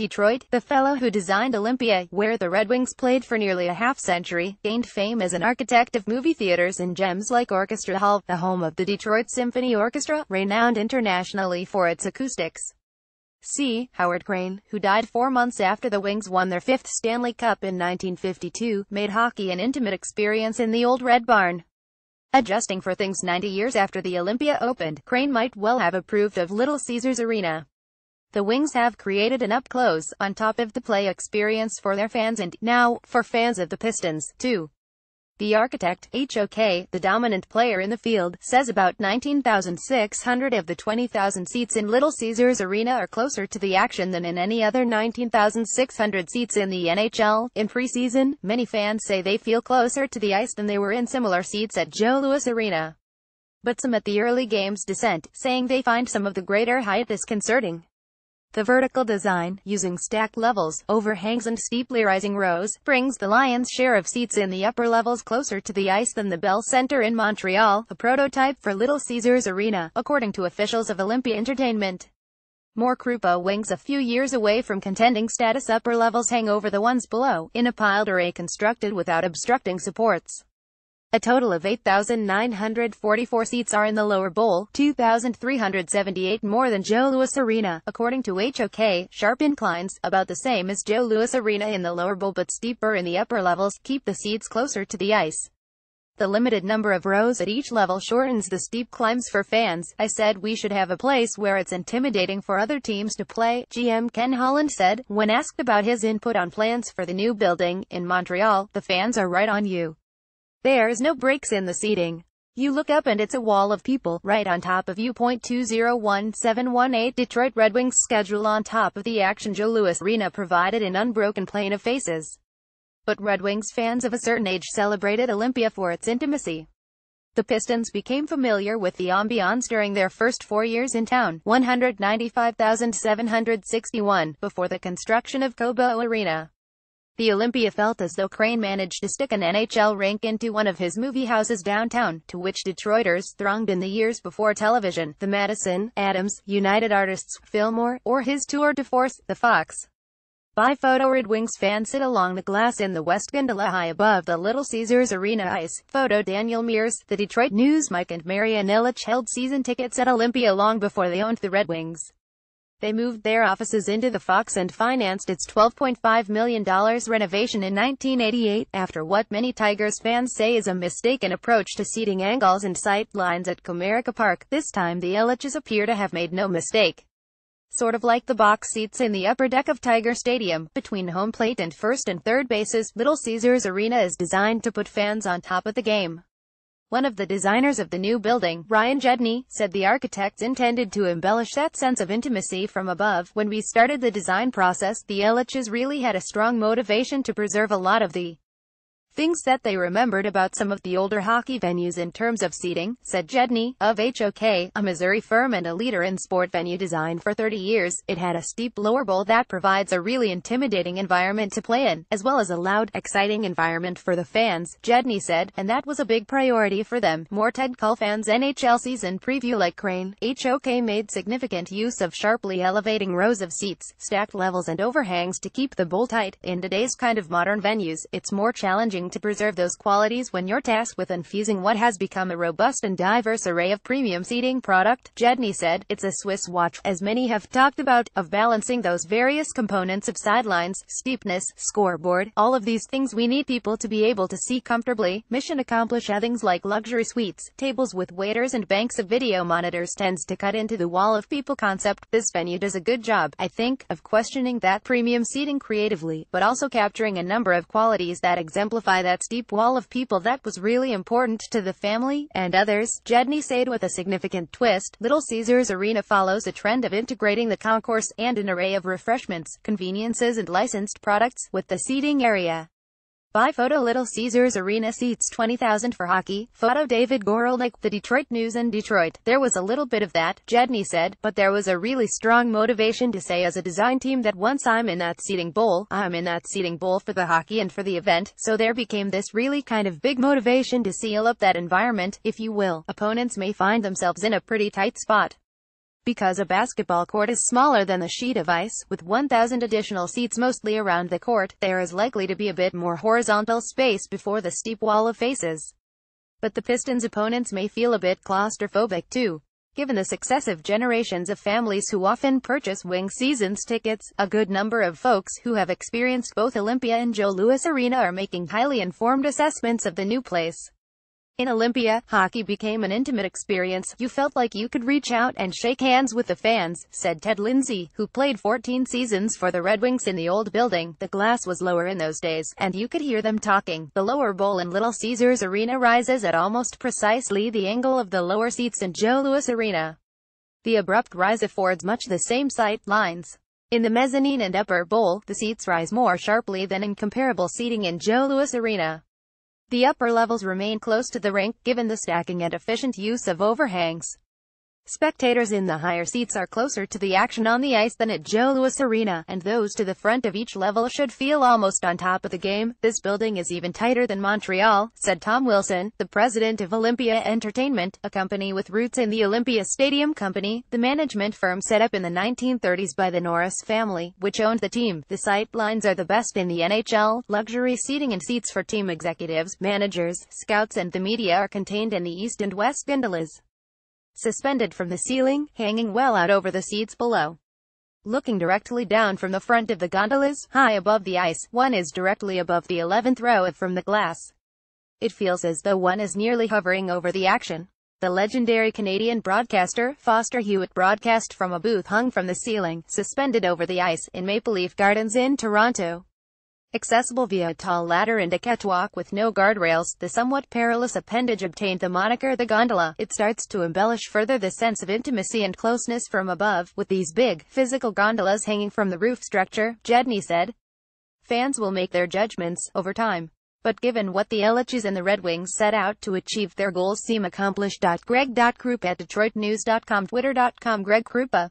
Detroit, the fellow who designed Olympia, where the Red Wings played for nearly a half century, gained fame as an architect of movie theaters and gems like Orchestra Hall, the home of the Detroit Symphony Orchestra, renowned internationally for its acoustics. C. Howard Crane, who died four months after the Wings won their fifth Stanley Cup in 1952, made hockey an intimate experience in the old Red Barn. Adjusting for things 90 years after the Olympia opened, Crane might well have approved of Little Caesars Arena. The Wings have created an up-close, on-top-of-the-play experience for their fans and, now, for fans of the Pistons, too. The architect, HOK, the dominant player in the field, says about 19,600 of the 20,000 seats in Little Caesars Arena are closer to the action than in any other 19,600 seats in the NHL. In preseason, many fans say they feel closer to the ice than they were in similar seats at Joe Louis Arena. But some at the early game's dissent, saying they find some of the greater height disconcerting. The vertical design, using stacked levels, overhangs and steeply rising rows, brings the lion's share of seats in the upper levels closer to the ice than the Bell Center in Montreal, a prototype for Little Caesars Arena, according to officials of Olympia Entertainment. More Krupa wings a few years away from contending status upper levels hang over the ones below, in a piled array constructed without obstructing supports. A total of 8,944 seats are in the lower bowl, 2,378 more than Joe Louis Arena. According to HOK, sharp inclines, about the same as Joe Louis Arena in the lower bowl but steeper in the upper levels, keep the seats closer to the ice. The limited number of rows at each level shortens the steep climbs for fans. I said we should have a place where it's intimidating for other teams to play, GM Ken Holland said. When asked about his input on plans for the new building in Montreal, the fans are right on you. There's no breaks in the seating. You look up and it's a wall of people, right on top of you. Point two zero one seven one eight Detroit Red Wings schedule on top of the action Joe Louis Arena provided an unbroken plane of faces. But Red Wings fans of a certain age celebrated Olympia for its intimacy. The Pistons became familiar with the ambiance during their first four years in town, 195,761, before the construction of Kobo Arena. The Olympia felt as though Crane managed to stick an NHL rink into one of his movie houses downtown, to which Detroiters thronged in the years before television, the Madison, Adams, United Artists, Fillmore, or his tour de force, the Fox. By photo Red Wings fans sit along the glass in the West Gondola high above the Little Caesars Arena ice. Photo Daniel Mears, the Detroit News Mike and Marian Illich held season tickets at Olympia long before they owned the Red Wings. They moved their offices into the Fox and financed its $12.5 million renovation in 1988, after what many Tigers fans say is a mistaken approach to seating angles and sight lines at Comerica Park. This time the Illiches appear to have made no mistake sort of like the box seats in the upper deck of Tiger Stadium, between home plate and first and third bases, Little Caesars Arena is designed to put fans on top of the game. One of the designers of the new building, Ryan Jedney, said the architects intended to embellish that sense of intimacy from above. When we started the design process, the Illiches really had a strong motivation to preserve a lot of the Things that they remembered about some of the older hockey venues in terms of seating, said Jedney, of HOK, a Missouri firm and a leader in sport venue design for 30 years. It had a steep lower bowl that provides a really intimidating environment to play in, as well as a loud, exciting environment for the fans, Jedney said, and that was a big priority for them. More Ted fans NHL season preview like Crane, HOK made significant use of sharply elevating rows of seats, stacked levels and overhangs to keep the bowl tight. In today's kind of modern venues, it's more challenging to preserve those qualities when you're tasked with infusing what has become a robust and diverse array of premium seating product, Jedney said, it's a Swiss watch, as many have talked about, of balancing those various components of sidelines, steepness, scoreboard, all of these things we need people to be able to see comfortably, mission accomplished. things like luxury suites, tables with waiters and banks of video monitors tends to cut into the wall of people concept, this venue does a good job, I think, of questioning that premium seating creatively, but also capturing a number of qualities that exemplify by that steep wall of people that was really important to the family and others, Jedney said with a significant twist. Little Caesars Arena follows a trend of integrating the concourse and an array of refreshments, conveniences and licensed products with the seating area. By photo Little Caesars Arena seats 20,000 for hockey. Photo David Goralnik, The Detroit News in Detroit. There was a little bit of that, Jedney said, but there was a really strong motivation to say as a design team that once I'm in that seating bowl, I'm in that seating bowl for the hockey and for the event, so there became this really kind of big motivation to seal up that environment, if you will. Opponents may find themselves in a pretty tight spot. Because a basketball court is smaller than the sheet of ice, with 1,000 additional seats mostly around the court, there is likely to be a bit more horizontal space before the steep wall of faces. But the Pistons' opponents may feel a bit claustrophobic too. Given the successive generations of families who often purchase wing seasons tickets, a good number of folks who have experienced both Olympia and Joe Louis Arena are making highly informed assessments of the new place. In Olympia, hockey became an intimate experience. You felt like you could reach out and shake hands with the fans, said Ted Lindsay, who played 14 seasons for the Red Wings in the old building. The glass was lower in those days, and you could hear them talking. The lower bowl in Little Caesars Arena rises at almost precisely the angle of the lower seats in Joe Louis Arena. The abrupt rise affords much the same sight lines. In the mezzanine and upper bowl, the seats rise more sharply than in comparable seating in Joe Louis Arena. The upper levels remain close to the rink given the stacking and efficient use of overhangs. Spectators in the higher seats are closer to the action on the ice than at Joe Louis Arena, and those to the front of each level should feel almost on top of the game. This building is even tighter than Montreal, said Tom Wilson, the president of Olympia Entertainment, a company with roots in the Olympia Stadium Company, the management firm set up in the 1930s by the Norris family, which owned the team. The sight lines are the best in the NHL, luxury seating and seats for team executives, managers, scouts and the media are contained in the east and west gondolas suspended from the ceiling, hanging well out over the seats below. Looking directly down from the front of the gondolas, high above the ice, one is directly above the 11th row of from the glass. It feels as though one is nearly hovering over the action. The legendary Canadian broadcaster, Foster Hewitt broadcast from a booth hung from the ceiling, suspended over the ice, in Maple Leaf Gardens in Toronto. Accessible via a tall ladder and a catwalk with no guardrails, the somewhat perilous appendage obtained the moniker the gondola. It starts to embellish further the sense of intimacy and closeness from above, with these big, physical gondolas hanging from the roof structure, Jedney said. Fans will make their judgments, over time. But given what the Elitches and the Red Wings set out to achieve their goals seem accomplished. Greg.Krupa at DetroitNews.com Twitter.com Greg Krupa